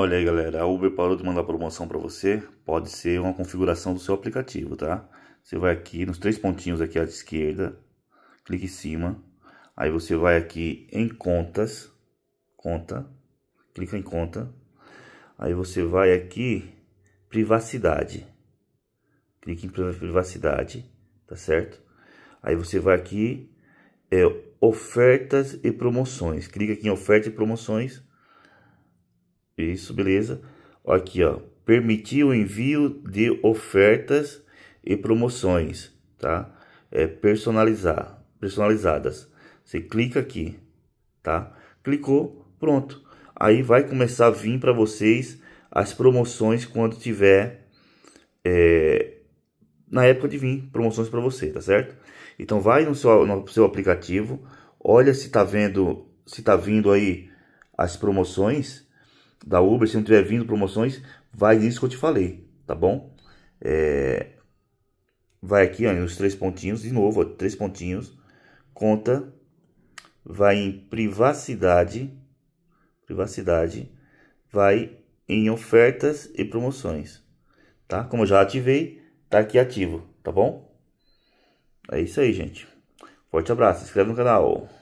Olha aí, galera, a Uber parou de mandar promoção para você. Pode ser uma configuração do seu aplicativo, tá? Você vai aqui nos três pontinhos aqui à esquerda, clique em cima. Aí você vai aqui em contas, conta, clica em conta. Aí você vai aqui privacidade. Clique em privacidade, tá certo? Aí você vai aqui é, ofertas e promoções. Clica aqui em oferta e promoções. Isso, beleza? Aqui, ó, permitir o envio de ofertas e promoções, tá? É personalizar, personalizadas. Você clica aqui, tá? Clicou, pronto. Aí vai começar a vir para vocês as promoções quando tiver é, na época de vir promoções para você, tá certo? Então vai no seu, no seu aplicativo, olha se tá vendo, se tá vindo aí as promoções da Uber, se não tiver vindo promoções, vai nisso que eu te falei, tá bom? É, vai aqui ó, nos três pontinhos, de novo, ó, três pontinhos, conta, vai em privacidade, privacidade, vai em ofertas e promoções, tá? Como eu já ativei, tá aqui ativo, tá bom? É isso aí, gente. Forte abraço, se inscreve no canal.